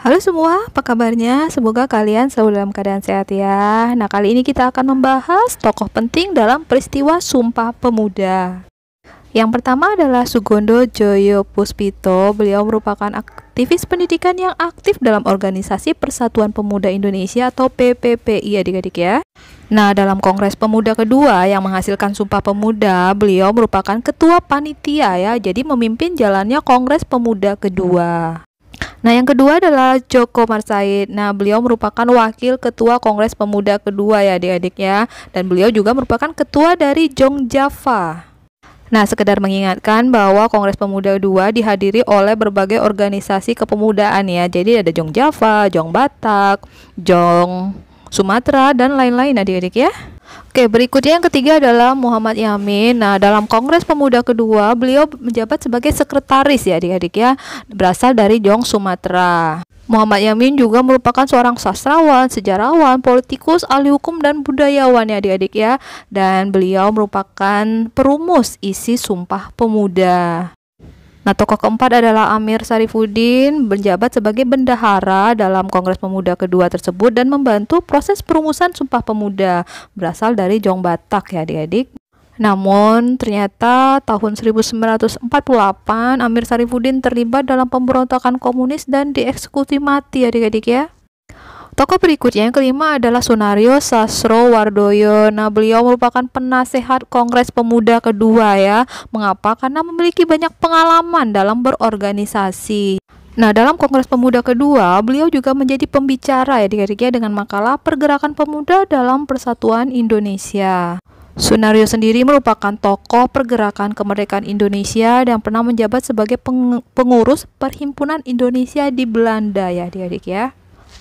Halo semua, apa kabarnya? Semoga kalian selalu dalam keadaan sehat ya. Nah, kali ini kita akan membahas tokoh penting dalam peristiwa Sumpah Pemuda. Yang pertama adalah Sugondo Joyo Puspito. Beliau merupakan aktivis pendidikan yang aktif dalam organisasi Persatuan Pemuda Indonesia atau PPPI adik-adik ya. Nah, dalam Kongres Pemuda kedua yang menghasilkan Sumpah Pemuda, beliau merupakan ketua panitia ya, jadi memimpin jalannya Kongres Pemuda kedua. Nah, yang kedua adalah Joko Marsaid. Nah, beliau merupakan wakil ketua Kongres Pemuda kedua ya adik-adik ya. Dan beliau juga merupakan ketua dari Jong Java. Nah, sekedar mengingatkan bahwa Kongres Pemuda II dihadiri oleh berbagai organisasi kepemudaan ya. Jadi ada Jong Java, Jong Batak, Jong Sumatera, dan lain-lain adik-adik ya. Oke, berikutnya yang ketiga adalah Muhammad Yamin. Nah, dalam Kongres Pemuda kedua, beliau menjabat sebagai sekretaris ya adik-adik ya, berasal dari Jong Sumatera. Muhammad Yamin juga merupakan seorang sastrawan, sejarawan, politikus, ahli hukum, dan budayawan ya adik-adik ya. Dan beliau merupakan perumus isi Sumpah Pemuda. Nah, tokoh keempat adalah Amir Sarifuddin, menjabat sebagai bendahara dalam Kongres Pemuda kedua tersebut dan membantu proses perumusan Sumpah Pemuda berasal dari Jong Batak ya adik-adik. Namun ternyata tahun 1948 Amir Sarifuddin terlibat dalam pemberontakan komunis dan dieksekusi mati adik-adik ya. Tokoh berikutnya yang kelima adalah Sunario Sasro Wardoyo. Nah, beliau merupakan penasehat Kongres Pemuda kedua ya. Mengapa? Karena memiliki banyak pengalaman dalam berorganisasi. Nah, dalam Kongres Pemuda kedua, beliau juga menjadi pembicara ya ya, dengan makalah Pergerakan Pemuda dalam Persatuan Indonesia. Sunario sendiri merupakan tokoh pergerakan kemerdekaan Indonesia dan pernah menjabat sebagai pengurus Perhimpunan Indonesia di Belanda ya adik-adik ya.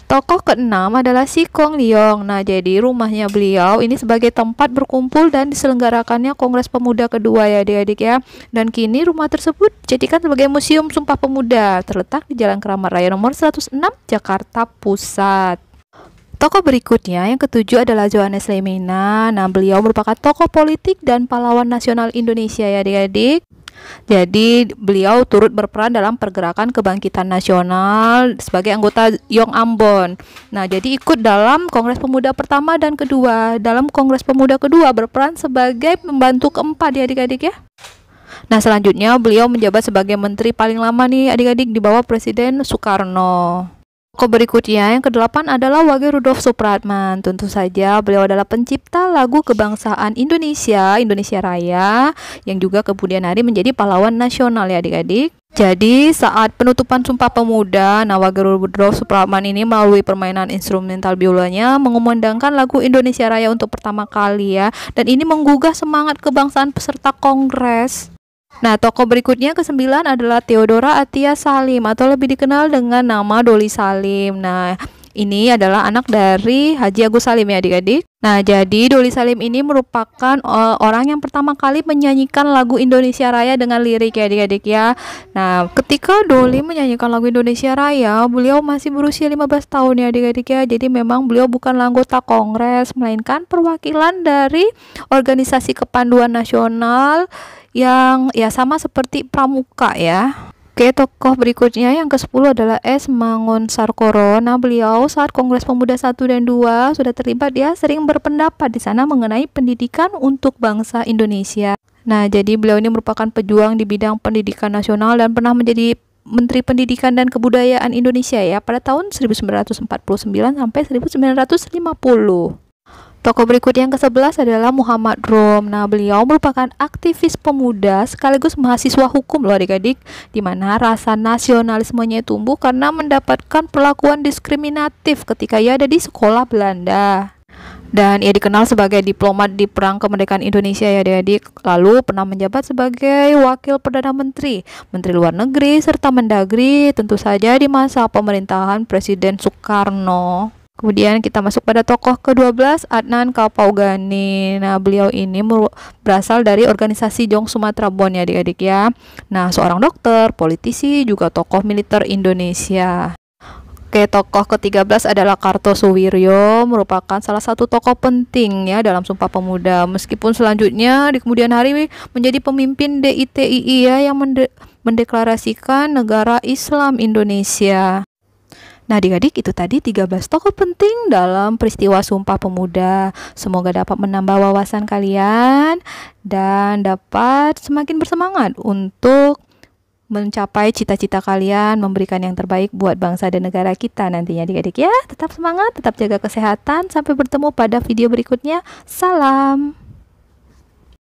Tokoh keenam adalah Si Kong Liong. Nah, jadi rumahnya beliau ini sebagai tempat berkumpul dan diselenggarakannya Kongres Pemuda kedua ya adik-adik ya. Dan kini rumah tersebut dijadikan sebagai Museum Sumpah Pemuda, terletak di Jalan Keramat Raya nomor 106, Jakarta Pusat. Tokoh berikutnya yang ketujuh adalah Johannes Lemina. Nah, beliau merupakan tokoh politik dan pahlawan nasional Indonesia ya adik-adik. Jadi beliau turut berperan dalam pergerakan kebangkitan nasional sebagai anggota Yong Ambon. Nah, jadi ikut dalam Kongres Pemuda pertama dan kedua. Dalam Kongres Pemuda kedua berperan sebagai pembantu keempat ya adik-adik ya. Nah, selanjutnya beliau menjabat sebagai menteri paling lama nih adik-adik di bawah Presiden Soekarno. Tokoh berikutnya yang kedelapan adalah Wage Rudolf Supratman. Tentu saja beliau adalah pencipta lagu kebangsaan Indonesia, Indonesia Raya, yang juga kemudian hari menjadi pahlawan nasional ya adik-adik. Jadi saat penutupan Sumpah Pemuda, Nawagerul Rudolf Supratman ini melalui permainan instrumental biolanya mengumandangkan lagu Indonesia Raya untuk pertama kali ya. Dan ini menggugah semangat kebangsaan peserta kongres. Nah, tokoh berikutnya kesembilan adalah Theodora Atia Salim atau lebih dikenal dengan nama Doli Salim. Nah, ini adalah anak dari Haji Agus Salim ya adik-adik. Nah, jadi Doli Salim ini merupakan uh, orang yang pertama kali menyanyikan lagu Indonesia Raya dengan lirik ya adik-adik ya. Nah, ketika Doli menyanyikan lagu Indonesia Raya, beliau masih berusia 15 tahun ya adik-adik ya. Jadi memang beliau bukan anggota kongres, melainkan perwakilan dari organisasi kepanduan nasional yang ya sama seperti pramuka ya. Oke, tokoh berikutnya yang ke-10 adalah S. Mangun Sarkoro. Nah, beliau saat Kongres Pemuda 1 dan 2 sudah terlibat ya, sering berpendapat di sana mengenai pendidikan untuk bangsa Indonesia. Nah, jadi beliau ini merupakan pejuang di bidang pendidikan nasional dan pernah menjadi Menteri Pendidikan dan Kebudayaan Indonesia ya pada tahun 1949 sampai 1950. Tokoh berikut yang ke-11 adalah Muhammad Rom. Nah, beliau merupakan aktivis pemuda sekaligus mahasiswa hukum loh adik-adik, di mana rasa nasionalismenya tumbuh karena mendapatkan perlakuan diskriminatif ketika ia ada di sekolah Belanda. Dan ia dikenal sebagai diplomat di Perang Kemerdekaan Indonesia ya adik-adik Lalu pernah menjabat sebagai Wakil Perdana Menteri Menteri Luar Negeri serta Mendagri tentu saja di masa pemerintahan Presiden Soekarno Kemudian kita masuk pada tokoh ke-12 Adnan Kapaugani. Nah, beliau ini berasal dari organisasi Jong Sumatera Bon ya adik-adik ya. Nah, seorang dokter, politisi, juga tokoh militer Indonesia. Oke, tokoh ke-13 adalah Kartosuwiryo, merupakan salah satu tokoh penting ya dalam Sumpah Pemuda. Meskipun selanjutnya di kemudian hari menjadi pemimpin DITII ya yang mende mendeklarasikan negara Islam Indonesia. Nah, adik-adik itu tadi 13 tokoh penting dalam peristiwa Sumpah Pemuda. Semoga dapat menambah wawasan kalian dan dapat semakin bersemangat untuk mencapai cita-cita kalian, memberikan yang terbaik buat bangsa dan negara kita nantinya adik-adik ya. Tetap semangat, tetap jaga kesehatan. Sampai bertemu pada video berikutnya. Salam.